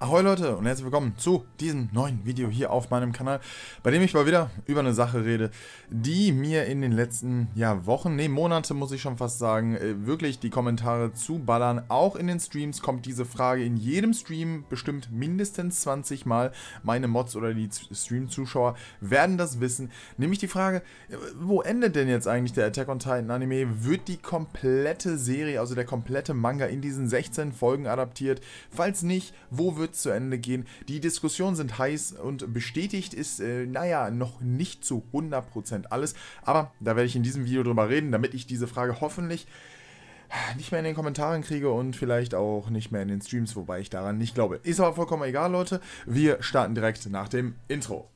Ahoi Leute und herzlich willkommen zu diesem neuen Video hier auf meinem Kanal, bei dem ich mal wieder über eine Sache rede, die mir in den letzten ja, Wochen, nee Monate muss ich schon fast sagen, äh, wirklich die Kommentare zuballern. Auch in den Streams kommt diese Frage in jedem Stream bestimmt mindestens 20 Mal. Meine Mods oder die Stream-Zuschauer werden das wissen. Nämlich die Frage, äh, wo endet denn jetzt eigentlich der Attack on Titan Anime? Wird die komplette Serie, also der komplette Manga in diesen 16 Folgen adaptiert? Falls nicht, wo wird kurz zu Ende gehen. Die Diskussionen sind heiß und bestätigt ist, äh, naja, noch nicht zu 100% alles. Aber da werde ich in diesem Video drüber reden, damit ich diese Frage hoffentlich nicht mehr in den Kommentaren kriege und vielleicht auch nicht mehr in den Streams, wobei ich daran nicht glaube. Ist aber vollkommen egal, Leute. Wir starten direkt nach dem Intro.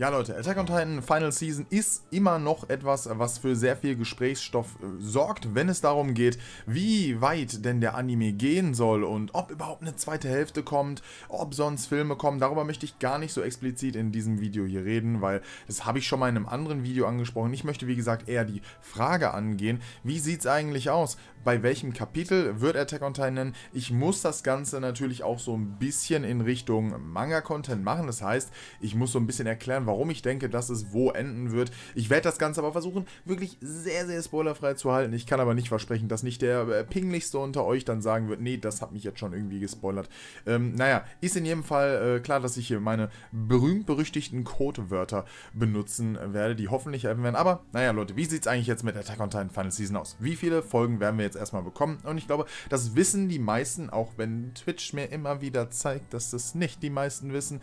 Ja Leute, Attack on Titan Final Season ist immer noch etwas, was für sehr viel Gesprächsstoff äh, sorgt, wenn es darum geht, wie weit denn der Anime gehen soll und ob überhaupt eine zweite Hälfte kommt, ob sonst Filme kommen. Darüber möchte ich gar nicht so explizit in diesem Video hier reden, weil das habe ich schon mal in einem anderen Video angesprochen. Ich möchte wie gesagt eher die Frage angehen, wie sieht es eigentlich aus? Bei welchem Kapitel wird Attack on Titan? nennen? Ich muss das Ganze natürlich auch so ein bisschen in Richtung Manga-Content machen. Das heißt, ich muss so ein bisschen erklären, warum ich denke, dass es wo enden wird. Ich werde das Ganze aber versuchen, wirklich sehr, sehr spoilerfrei zu halten. Ich kann aber nicht versprechen, dass nicht der äh, Pinglichste unter euch dann sagen wird, nee, das hat mich jetzt schon irgendwie gespoilert. Ähm, naja, ist in jedem Fall äh, klar, dass ich hier meine berühmt-berüchtigten Codewörter benutzen werde, die hoffentlich helfen werden. Aber, naja, Leute, wie sieht es eigentlich jetzt mit Attack on Titan Final Season aus? Wie viele Folgen werden wir jetzt erstmal bekommen? Und ich glaube, das wissen die meisten, auch wenn Twitch mir immer wieder zeigt, dass das nicht die meisten wissen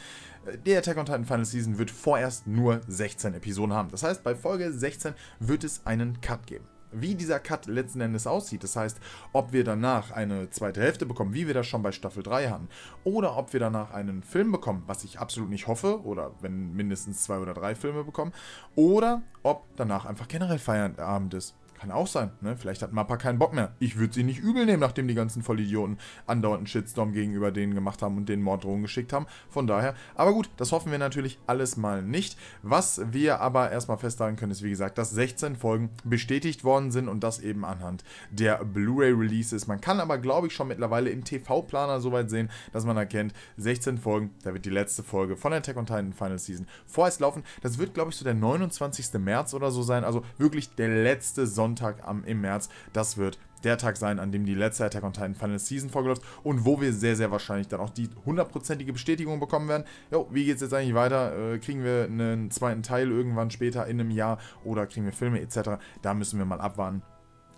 der Attack on Titan Final Season wird vorerst nur 16 Episoden haben. Das heißt, bei Folge 16 wird es einen Cut geben wie dieser Cut letzten Endes aussieht. Das heißt, ob wir danach eine zweite Hälfte bekommen, wie wir das schon bei Staffel 3 hatten, oder ob wir danach einen Film bekommen, was ich absolut nicht hoffe, oder wenn mindestens zwei oder drei Filme bekommen, oder ob danach einfach generell Feierabend ist. Kann auch sein, ne? Vielleicht hat Mappa keinen Bock mehr. Ich würde sie nicht übel nehmen, nachdem die ganzen Vollidioten andauernden Shitstorm gegenüber denen gemacht haben und denen Morddrohungen geschickt haben. Von daher, aber gut, das hoffen wir natürlich alles mal nicht. Was wir aber erstmal festhalten können, ist wie gesagt, dass 16 Folgen bestätigt worden sind und das eben anhand der Blu-ray-Releases. Man kann aber, glaube ich, schon mittlerweile im TV-Planer soweit sehen, dass man erkennt, 16 Folgen, da wird die letzte Folge von Attack on Titan Final Season vorerst laufen. Das wird, glaube ich, so der 29. März oder so sein, also wirklich der letzte Sonntag Sonntag am, im März. Das wird der Tag sein, an dem die letzte Attack on Titan Final Season vorgeläuft und wo wir sehr, sehr wahrscheinlich dann auch die hundertprozentige Bestätigung bekommen werden. Jo, wie geht es jetzt eigentlich weiter? Äh, kriegen wir einen zweiten Teil irgendwann später in einem Jahr oder kriegen wir Filme etc.? Da müssen wir mal abwarten.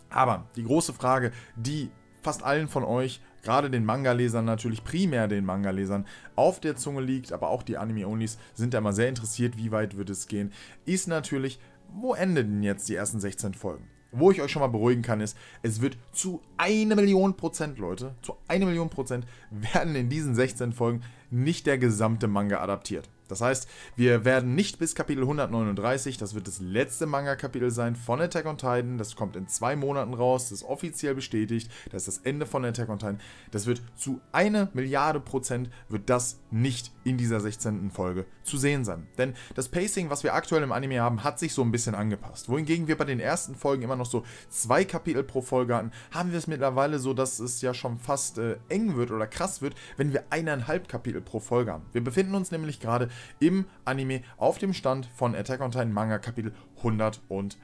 Aber die große Frage, die fast allen von euch, gerade den Manga-Lesern natürlich, primär den Manga-Lesern, auf der Zunge liegt, aber auch die Anime-Onis sind da mal sehr interessiert, wie weit wird es gehen, ist natürlich, wo enden denn jetzt die ersten 16 Folgen? Wo ich euch schon mal beruhigen kann, ist, es wird zu einer Million Prozent, Leute, zu einer Million Prozent werden in diesen 16 Folgen nicht der gesamte Manga adaptiert. Das heißt, wir werden nicht bis Kapitel 139, das wird das letzte Manga-Kapitel sein von Attack on Titan. Das kommt in zwei Monaten raus, das ist offiziell bestätigt, das ist das Ende von Attack on Titan. Das wird zu einer Milliarde Prozent wird das nicht in dieser 16. Folge zu sehen sein. Denn das Pacing, was wir aktuell im Anime haben, hat sich so ein bisschen angepasst. Wohingegen wir bei den ersten Folgen immer noch so zwei Kapitel pro Folge hatten, haben wir es mittlerweile so, dass es ja schon fast äh, eng wird oder krass wird, wenn wir eineinhalb Kapitel Beispiel pro Folge haben. Wir befinden uns nämlich gerade im Anime auf dem Stand von Attack on Titan Manga Kapitel 108.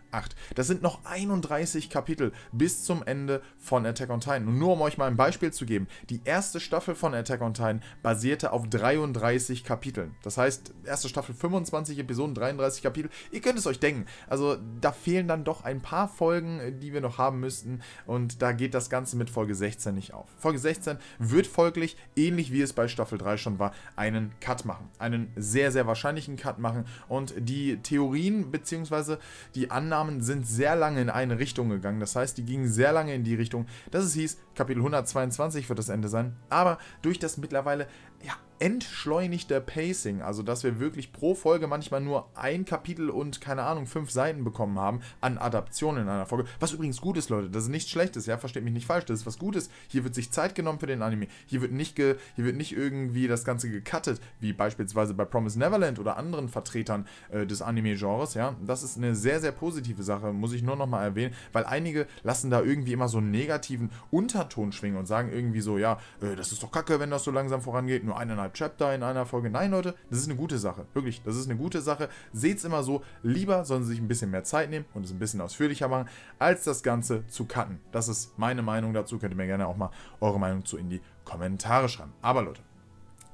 Das sind noch 31 Kapitel bis zum Ende von Attack on Titan. Und nur um euch mal ein Beispiel zu geben, die erste Staffel von Attack on Titan basierte auf 33 Kapiteln. Das heißt, erste Staffel 25 Episoden, 33 Kapitel. Ihr könnt es euch denken. Also da fehlen dann doch ein paar Folgen, äh, die wir noch haben müssten. Und da geht das Ganze mit Folge 16 nicht auf. Folge 16 wird folglich, ähnlich wie es bei Staffel 3 schon war, einen Cut machen. Einen sehr, sehr wahrscheinlichen Cut machen. Und die Theorien bzw beziehungsweise die Annahmen sind sehr lange in eine Richtung gegangen. Das heißt, die gingen sehr lange in die Richtung, dass es hieß, Kapitel 122 wird das Ende sein. Aber durch das mittlerweile ja, entschleunigter Pacing, also dass wir wirklich pro Folge manchmal nur ein Kapitel und keine Ahnung, fünf Seiten bekommen haben an Adaptionen in einer Folge. Was übrigens gut ist, Leute, das ist nichts Schlechtes, ja, versteht mich nicht falsch, das ist was Gutes. Hier wird sich Zeit genommen für den Anime. Hier wird nicht, ge hier wird nicht irgendwie das Ganze gecuttet, wie beispielsweise bei Promise Neverland oder anderen Vertretern äh, des Anime-Genres, ja. Das ist eine sehr, sehr positive Sache, muss ich nur nochmal erwähnen, weil einige lassen da irgendwie immer so einen negativen Unterton schwingen und sagen irgendwie so, ja, äh, das ist doch kacke, wenn das so langsam vorangeht, nur nur eineinhalb Chapter in einer Folge. Nein, Leute, das ist eine gute Sache. Wirklich, das ist eine gute Sache. Seht's immer so, lieber sollen sie sich ein bisschen mehr Zeit nehmen und es ein bisschen ausführlicher machen, als das Ganze zu cutten. Das ist meine Meinung dazu. Könnt ihr mir gerne auch mal eure Meinung zu in die Kommentare schreiben. Aber Leute,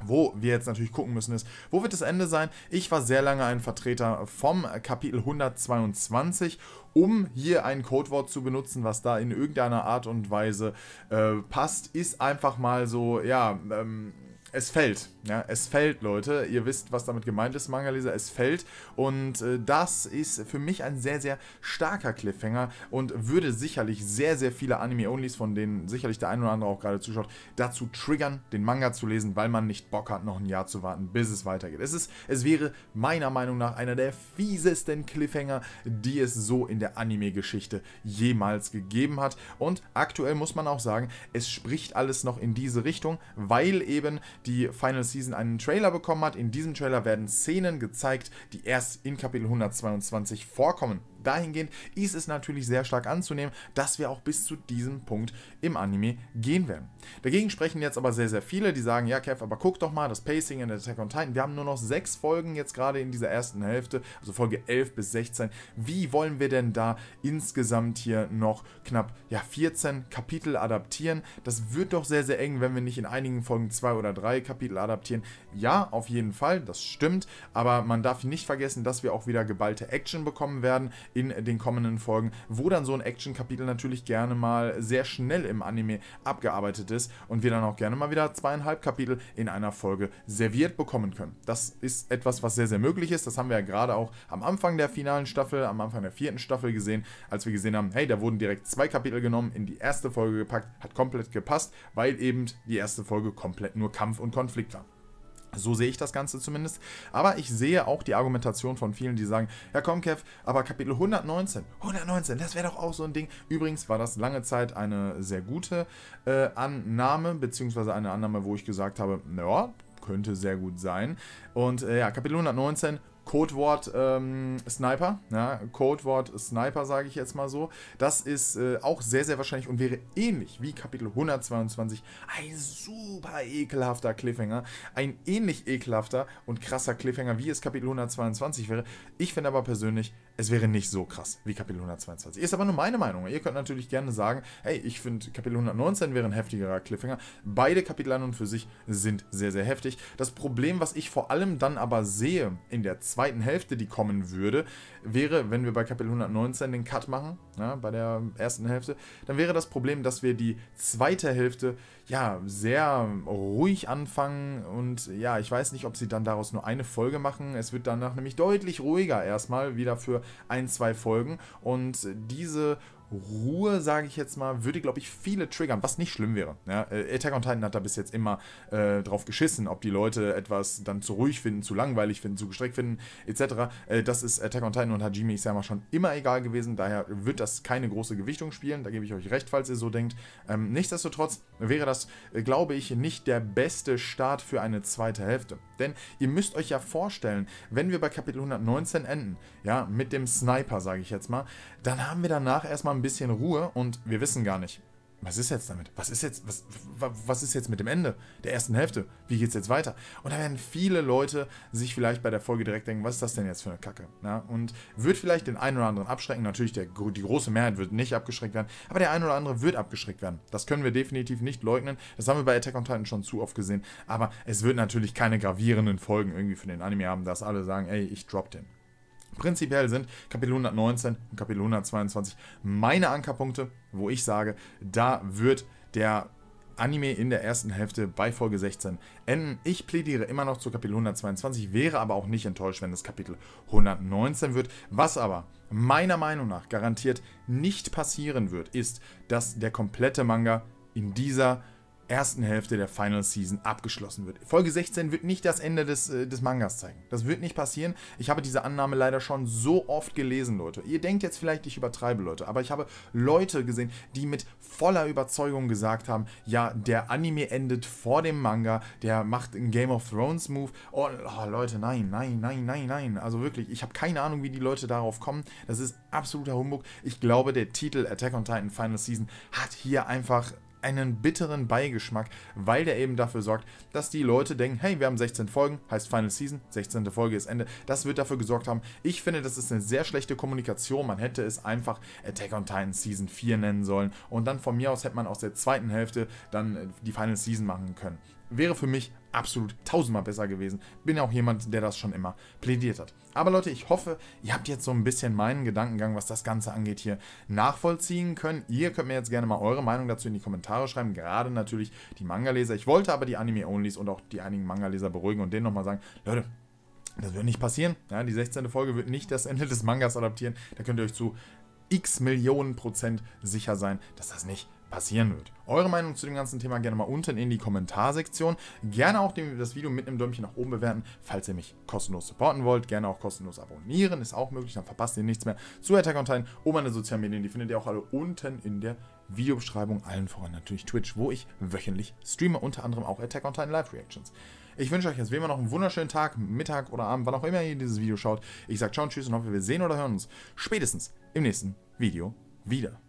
wo wir jetzt natürlich gucken müssen ist, wo wird das Ende sein? Ich war sehr lange ein Vertreter vom Kapitel 122, um hier ein Codewort zu benutzen, was da in irgendeiner Art und Weise äh, passt, ist einfach mal so, ja, ähm, es fällt. Ja, es fällt, Leute. Ihr wisst, was damit gemeint ist, Manga-Leser. Es fällt. Und äh, das ist für mich ein sehr, sehr starker Cliffhanger und würde sicherlich sehr, sehr viele Anime-Onlys, von denen sicherlich der ein oder andere auch gerade zuschaut, dazu triggern, den Manga zu lesen, weil man nicht Bock hat, noch ein Jahr zu warten, bis es weitergeht. Es, ist, es wäre meiner Meinung nach einer der fiesesten Cliffhanger, die es so in der Anime-Geschichte jemals gegeben hat. Und aktuell muss man auch sagen, es spricht alles noch in diese Richtung, weil eben die Final Season einen Trailer bekommen hat. In diesem Trailer werden Szenen gezeigt, die erst in Kapitel 122 vorkommen dahingehend ist es natürlich sehr stark anzunehmen, dass wir auch bis zu diesem Punkt im Anime gehen werden. Dagegen sprechen jetzt aber sehr, sehr viele, die sagen, ja Kev, aber guck doch mal, das Pacing in Attack on Titan, wir haben nur noch sechs Folgen jetzt gerade in dieser ersten Hälfte, also Folge 11 bis 16. Wie wollen wir denn da insgesamt hier noch knapp ja, 14 Kapitel adaptieren? Das wird doch sehr, sehr eng, wenn wir nicht in einigen Folgen zwei oder drei Kapitel adaptieren. Ja, auf jeden Fall, das stimmt, aber man darf nicht vergessen, dass wir auch wieder geballte Action bekommen werden in den kommenden Folgen, wo dann so ein Action-Kapitel natürlich gerne mal sehr schnell im Anime abgearbeitet ist und wir dann auch gerne mal wieder zweieinhalb Kapitel in einer Folge serviert bekommen können. Das ist etwas, was sehr, sehr möglich ist. Das haben wir ja gerade auch am Anfang der finalen Staffel, am Anfang der vierten Staffel gesehen, als wir gesehen haben, hey, da wurden direkt zwei Kapitel genommen, in die erste Folge gepackt, hat komplett gepasst, weil eben die erste Folge komplett nur Kampf und Konflikt war. So sehe ich das Ganze zumindest. Aber ich sehe auch die Argumentation von vielen, die sagen, ja komm Kev, aber Kapitel 119, 119, das wäre doch auch so ein Ding. Übrigens war das lange Zeit eine sehr gute äh, Annahme, beziehungsweise eine Annahme, wo ich gesagt habe, ja, könnte sehr gut sein. Und äh, ja, Kapitel 119, Codewort ähm, Sniper. Ja, Codewort Sniper, sage ich jetzt mal so. Das ist äh, auch sehr, sehr wahrscheinlich und wäre ähnlich wie Kapitel 122 ein super ekelhafter Cliffhanger. Ein ähnlich ekelhafter und krasser Cliffhanger, wie es Kapitel 122 wäre. Ich finde aber persönlich, es wäre nicht so krass wie Kapitel 122. Ist aber nur meine Meinung. Ihr könnt natürlich gerne sagen, hey, ich finde Kapitel 119 wäre ein heftigerer Cliffhanger. Beide Kapitel an und für sich sind sehr, sehr heftig. Das Problem, was ich vor allem dann aber sehe in der zweiten zweiten Hälfte, die kommen würde, wäre, wenn wir bei Kapitel 119 den Cut machen, ja, bei der ersten Hälfte, dann wäre das Problem, dass wir die zweite Hälfte ja sehr ruhig anfangen und ja, ich weiß nicht, ob sie dann daraus nur eine Folge machen. Es wird danach nämlich deutlich ruhiger erstmal wieder für ein, zwei Folgen und diese Ruhe, sage ich jetzt mal, würde, glaube ich, viele triggern, was nicht schlimm wäre. Ja, äh, Attack on Titan hat da bis jetzt immer äh, drauf geschissen, ob die Leute etwas dann zu ruhig finden, zu langweilig finden, zu gestreckt finden, etc. Äh, das ist Attack on Titan und Hajime Isama schon immer egal gewesen, daher wird das keine große Gewichtung spielen, da gebe ich euch recht, falls ihr so denkt. Ähm, nichtsdestotrotz wäre das, äh, glaube ich, nicht der beste Start für eine zweite Hälfte. Denn ihr müsst euch ja vorstellen, wenn wir bei Kapitel 119 enden, ja, mit dem Sniper, sage ich jetzt mal, dann haben wir danach erstmal ein bisschen Ruhe und wir wissen gar nicht, was ist jetzt damit? Was ist jetzt, was, was ist jetzt mit dem Ende der ersten Hälfte? Wie geht's jetzt weiter? Und da werden viele Leute sich vielleicht bei der Folge direkt denken, was ist das denn jetzt für eine Kacke? Na, und wird vielleicht den einen oder anderen abschrecken. Natürlich, der, die große Mehrheit wird nicht abgeschreckt werden, aber der eine oder andere wird abgeschreckt werden. Das können wir definitiv nicht leugnen. Das haben wir bei Attack on Titan schon zu oft gesehen. Aber es wird natürlich keine gravierenden Folgen irgendwie für den Anime haben, dass alle sagen, ey, ich drop den. Prinzipiell sind Kapitel 119 und Kapitel 122 meine Ankerpunkte, wo ich sage, da wird der Anime in der ersten Hälfte bei Folge 16 enden. Ich plädiere immer noch zu Kapitel 122, wäre aber auch nicht enttäuscht, wenn es Kapitel 119 wird. Was aber meiner Meinung nach garantiert nicht passieren wird, ist, dass der komplette Manga in dieser ersten Hälfte der Final Season abgeschlossen wird. Folge 16 wird nicht das Ende des, äh, des Mangas zeigen. Das wird nicht passieren. Ich habe diese Annahme leider schon so oft gelesen, Leute. Ihr denkt jetzt vielleicht, ich übertreibe, Leute, aber ich habe Leute gesehen, die mit voller Überzeugung gesagt haben, ja, der Anime endet vor dem Manga, der macht einen Game of Thrones Move. Oh, oh Leute, nein, nein, nein, nein, nein. Also wirklich, ich habe keine Ahnung, wie die Leute darauf kommen. Das ist absoluter Humbug. Ich glaube, der Titel Attack on Titan Final Season hat hier einfach einen bitteren Beigeschmack, weil der eben dafür sorgt, dass die Leute denken, hey, wir haben 16 Folgen, heißt Final Season, 16. Folge ist Ende. Das wird dafür gesorgt haben. Ich finde, das ist eine sehr schlechte Kommunikation. Man hätte es einfach Attack on Titan Season 4 nennen sollen und dann von mir aus hätte man aus der zweiten Hälfte dann äh, die Final Season machen können wäre für mich absolut tausendmal besser gewesen. Bin ja auch jemand, der das schon immer plädiert hat. Aber Leute, ich hoffe, ihr habt jetzt so ein bisschen meinen Gedankengang, was das Ganze angeht, hier nachvollziehen können. Ihr könnt mir jetzt gerne mal eure Meinung dazu in die Kommentare schreiben, gerade natürlich die Manga-Leser. Ich wollte aber die Anime-Onlys und auch die einigen Manga-Leser beruhigen und denen nochmal sagen, Leute, das wird nicht passieren. Ja, die 16. Folge wird nicht das Ende des Mangas adaptieren. Da könnt ihr euch zu x Millionen Prozent sicher sein, dass das nicht passiert passieren wird. Eure Meinung zu dem ganzen Thema gerne mal unten in die Kommentarsektion. Gerne auch das Video mit einem Däumchen nach oben bewerten, falls ihr mich kostenlos supporten wollt. Gerne auch kostenlos abonnieren, ist auch möglich, dann verpasst ihr nichts mehr. Zu Attack on Titan und meine sozialen Medien, die findet ihr auch alle unten in der Videobeschreibung, allen voran natürlich Twitch, wo ich wöchentlich streame, unter anderem auch Attack on Titan Live Reactions. Ich wünsche euch jetzt wie immer noch einen wunderschönen Tag, Mittag oder Abend, wann auch immer ihr dieses Video schaut. Ich sage ciao und tschüss und hoffe, wir sehen oder hören uns spätestens im nächsten Video wieder.